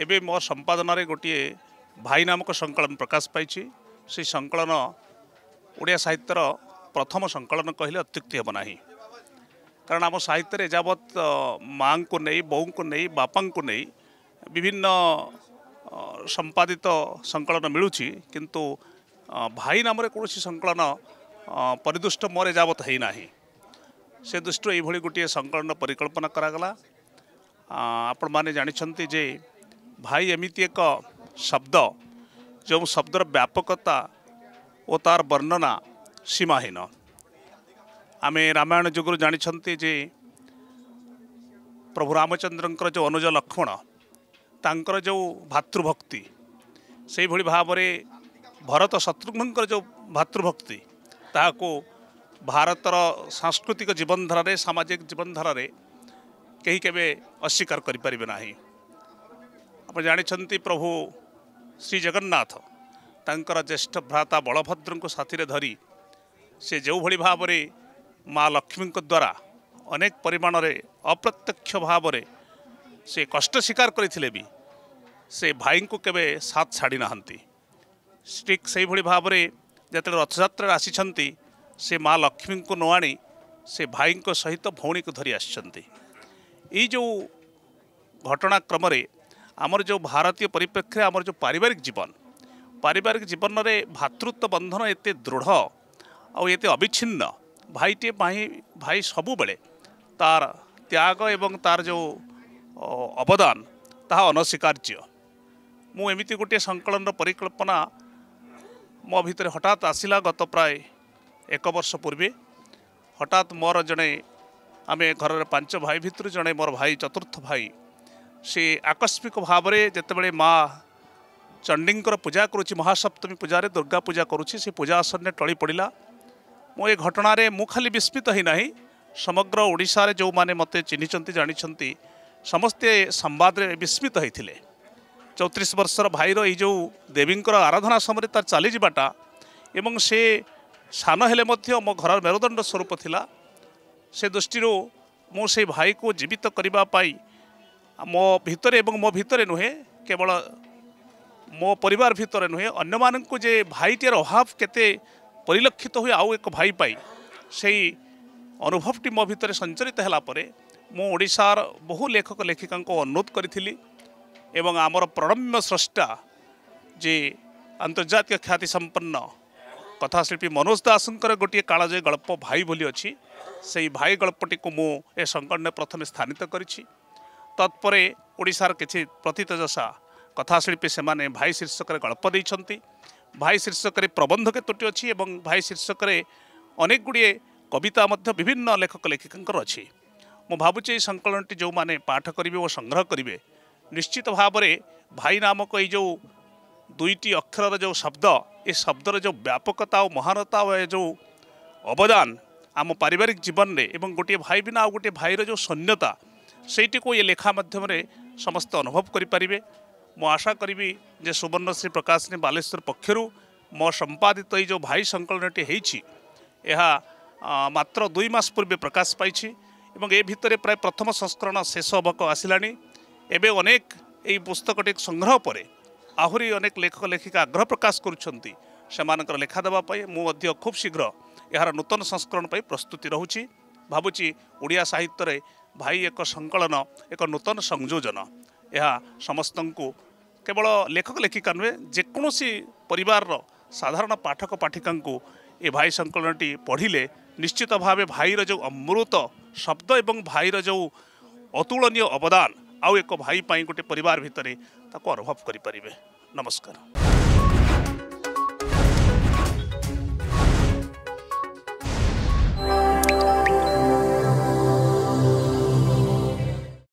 ଏବେ ମୋ ସମ୍ପାଦନାରେ ଗୋଟିଏ ଭାଇ ନାମକ ସଂକଳନ ପ୍ରକାଶ ପାଇଛି ସେହି ସଂକଳନ ଓଡ଼ିଆ ସାହିତ୍ୟର ପ୍ରଥମ ସଂକଳନ କହିଲେ ଅତ୍ୟୁକ୍ତି ହେବ ନାହିଁ କାରଣ ଆମ ସାହିତ୍ୟରେ ଯାବତ୍ ମାଆଙ୍କୁ ନେଇ ବୋଉଙ୍କୁ ନେଇ ବାପାଙ୍କୁ ନେଇ ବିଭିନ୍ନ ସମ୍ପାଦିତ ସଂକଳନ ମିଳୁଛି କିନ୍ତୁ ଭାଇ ନାମରେ କୌଣସି ସଂକଳନ ପରିଦୃଷ୍ଟ ମୋର ଯାବତ୍ ହେଇନାହିଁ ସେ ଦୃଷ୍ଟିରୁ ଏଇଭଳି ଗୋଟିଏ ସଂକଳନ ପରିକଳ୍ପନା କରାଗଲା ଆପଣମାନେ ଜାଣିଛନ୍ତି ଯେ ଭାଇ ଏମିତି ଏକ ଶବ୍ଦ ଯେଉଁ ଶବ୍ଦର ବ୍ୟାପକତା ଓ ତା'ର ବର୍ଣ୍ଣନା ସୀମାହୀନ ଆମେ ରାମାୟଣ ଯୁଗରୁ ଜାଣିଛନ୍ତି ଯେ ପ୍ରଭୁ ରାମଚନ୍ଦ୍ରଙ୍କର ଯେଉଁ ଅନୁଜ ଲକ୍ଷ୍ମଣ ତାଙ୍କର ଯେଉଁ ଭାତୃଭକ୍ତି ସେହିଭଳି ଭାବରେ ଭରତ ଶତ୍ରୁଘ୍ନଙ୍କର ଯେଉଁ ଭାତୃଭକ୍ତି ତାହାକୁ ଭାରତର ସାଂସ୍କୃତିକ ଜୀବନଧାରାରେ ସାମାଜିକ ଜୀବନଧାରାରେ କେହି କେବେ ଅସ୍ୱୀକାର କରିପାରିବେ ନାହିଁ आप जानी प्रभु श्री जगन्नाथ ତାଙ୍କର ଜ୍ୟେଷ୍ଠ ଭ୍ରାତା ବଳଭଦ୍ରଙ୍କୁ ସାଥିରେ ଧରି ସେ ଯେଉଁଭଳି ଭାବରେ ମା ଲକ୍ଷ୍ମୀଙ୍କ ଦ୍ୱାରା ଅନେକ ପରିମାଣରେ ଅପ୍ରତ୍ୟକ୍ଷ ଭାବରେ ସେ କଷ୍ଟ ସ୍ୱୀକାର କରିଥିଲେ ବି ସେ ଭାଇଙ୍କୁ କେବେ ସାଥ ଛାଡ଼ି ନାହାନ୍ତି ଠିକ୍ ସେହିଭଳି ଭାବରେ ଯେତେବେଳେ ରଥଯାତ୍ରାରେ ଆସିଛନ୍ତି ସେ ମା ଲକ୍ଷ୍ମୀଙ୍କୁ ନ ଆଣି ସେ ଭାଇଙ୍କ ସହିତ ଭଉଣୀକୁ ଧରି ଆସିଛନ୍ତି ଏଇ ଯେଉଁ ଘଟଣାକ୍ରମରେ আমার যে ভারতীয় পরিপ্রেক্ষী আমার যে পারিবারিক জীবন পারিবারিক জীবনরে ভাতৃত্ব বন্ধন এতে দৃঢ় আতে অবিচ্ছিন্ন ভাইটি ভাই ভাই সবুবেলে তার ত্যাগ এবং তার যে অবদান ତାହା ଅନସ୍ୱୀକାର୍ଯ୍ୟ ମୁଁ ଏମିତି ଗୋଟିଏ ସଂକଳନର ପରିକଳ୍ପନା ମୋ ଭିତରେ ହଠାତ୍ ଆସିଲା ଗତ ପ୍ରାୟ ଏକ ବର୍ଷ ପୂର୍ବେ ହଠାତ୍ ମୋର ଜଣେ ଆମେ ଘରର ପାଞ୍ଚ ଭାଇ ଭିତରୁ ଜଣେ ମୋର ଭାଇ ଚତୁର୍ଥ ଭାଇ ସେ ଆକସ୍ମିକ ଭାବରେ ଯେତେବେଳେ ମା ଚଣ୍ଡୀଙ୍କର ପୂଜା କରୁଛି ମହାସପ୍ତମୀ ପୂଜାରେ ଦୁର୍ଗା ପୂଜା କରୁଛି ସେ ପୂଜା ଆସନରେ ଟଳି ପଡ଼ିଲା ମୁଁ ଏ ଘଟଣାରେ ମୁଁ ଖାଲି ବିସ୍ମିତ ହୋଇନାହିଁ ସମଗ୍ର ଓଡ଼ିଶାରେ ଯେଉଁମାନେ ମୋତେ ଚିହ୍ନିଛନ୍ତି ଜାଣିଛନ୍ତି ସମସ୍ତେ ସମ୍ବାଦରେ ବିସ୍ମିତ ହୋଇଥିଲେ ଚଉତିରିଶ ବର୍ଷର ଭାଇର ଏଇ ଯେଉଁ ଦେବୀଙ୍କର ଆରାଧନା ସମୟରେ ତାର ଚାଲିଯିବାଟା ଏବଂ ସେ ସାନ ହେଲେ ମଧ୍ୟ ମୋ ଘରର ମେରୁଦଣ୍ଡ ସ୍ୱରୂପ ଥିଲା ସେ ଦୃଷ୍ଟିରୁ ମୁଁ ସେଇ ଭାଇକୁ ଜୀବିତ କରିବା ପାଇଁ ମୋ ଭିତରେ ଏବଂ ମୋ ଭିତରେ ନୁହେଁ କେବଳ ମୋ ପରିବାର ଭିତରେ ନୁହେଁ ଅନ୍ୟମାନଙ୍କୁ ଯେ ଭାଇଟିର ଅଭାବ କେତେ ପରିଲକ୍ଷିତ ହୁଏ ଆଉ ଏକ ଭାଇ ପାଇ ସେଇ ଅନୁଭବଟି ମୋ ଭିତରେ ସଞ୍ଚରିତ ହେଲା ପରେ ମୁଁ ଓଡ଼ିଶାର ବହୁ ଲେଖକ ଲେଖିକାଙ୍କୁ ଅନୁରୋଧ କରିଥିଲି ଏବଂ ଆମର ପ୍ରଣମ୍ୟ ସ୍ରଷ୍ଟା ଯେ ଆନ୍ତର୍ଜାତିକ ଖ୍ୟାତି ସମ୍ପନ୍ନ କଥାଶିଳ୍ପୀ ମନୋଜ ଦାସଙ୍କର ଗୋଟିଏ କାଳଜୟୀ ଗଳ୍ପ ଭାଇ ବୋଲି ଅଛି ସେଇ ଭାଇ ଗଳ୍ପଟିକୁ ମୁଁ ଏ ସଂକଳନରେ ପ୍ରଥମେ ସ୍ଥାନିତ କରିଛି ততপরে ওড়িশার কিছি প্রতিতজসা কথাসৃপি সেমানে ভাই শীর্ষক গল্প দিছন্তি ভাই শীর্ষকৰে প্রবন্ধকে টটি আছে এবং ভাই শীর্ষকৰে अनेक गुडी कविता मध्ये বিভিন্ন লেখক লেখিকଙ୍କর আছে ম ভাবুচি সংকলনটি যে মানে পাঠ করিব ও সংগ্রহ করিব নিশ্চিত ভাবে ভাই নামক এই যে দুইটি অক্ষরের যে শব্দ এই শব্দৰ যে ব্যাপকতা ও মহানতা ও যে অবদান আমো পৰিৱাৰিক জীৱননে এবং গটি ভাই বিনা অ গটি ভাইৰ যে শূন্যতা ସେଇଟିକୁ ଏ ଲେଖା ମାଧ୍ୟମରେ ସମସ୍ତେ ଅନୁଭବ କରିପାରିବେ ମୁଁ ଆଶା କରିବି ଯେ ସୁବର୍ଣ୍ଣଶ୍ରୀ ପ୍ରକାଶନୀ ବାଲେଶ୍ୱର ପକ୍ଷରୁ ମୋ ସମ୍ପାଦିତ ଏଇ ଯେଉଁ ଭାଇ ସଂକଳନଟି ହେଇଛି ଏହା ମାତ୍ର ଦୁଇ ମାସ ପୂର୍ବେ ପ୍ରକାଶ ପାଇଛି ଏବଂ ଏ ଭିତରେ ପ୍ରାୟ ପ୍ରଥମ ସଂସ୍କରଣ ଶେଷ ହେବାକୁ ଆସିଲାଣି ଏବେ ଅନେକ এই পুস্তকটি সংগ্রহ পরে আহরি অনেক লেখক লেখিকা আগ্রহ প্রকাশ করছেন সেমানকর লেখা দেওয়া মধ্য খুব শীঘ্র এর নূতন সংস্করণ পাই প্রস্তুতি রহুছি ভাবুছি ওড়িয়া সাহিত্যরে ଭାଇ ଏକ ସଂକଳନ ଏକ ନୂତନ ସଂଯୋଜନ ଏହା ସମସ୍ତଙ୍କୁ କେବଳ ଲେଖକ ଲେଖିକା ନୁହେଁ ଯେକୌଣସି ପରିବାରର ସାଧାରଣ ପାଠକ ପାଠିକାଙ୍କୁ ଏ ଭାଇ ସଂକଳନଟି ପଢ଼ିଲେ ନିଶ୍ଚିତ ଭାବେ ଭାଇର ଯେଉଁ ଅମୃତ ଶବ୍ଦ ଏବଂ ଭାଇର ଯେଉଁ ଅତୁଳନୀୟ ଅବଦାନ ଆଉ ଏକ ଭାଇ ପାଇଁ ଗୋଟେ ପରିବାର ଭିତରେ ତାକୁ ଅନୁଭବ କରିପାରିବେ ନମସ୍କାର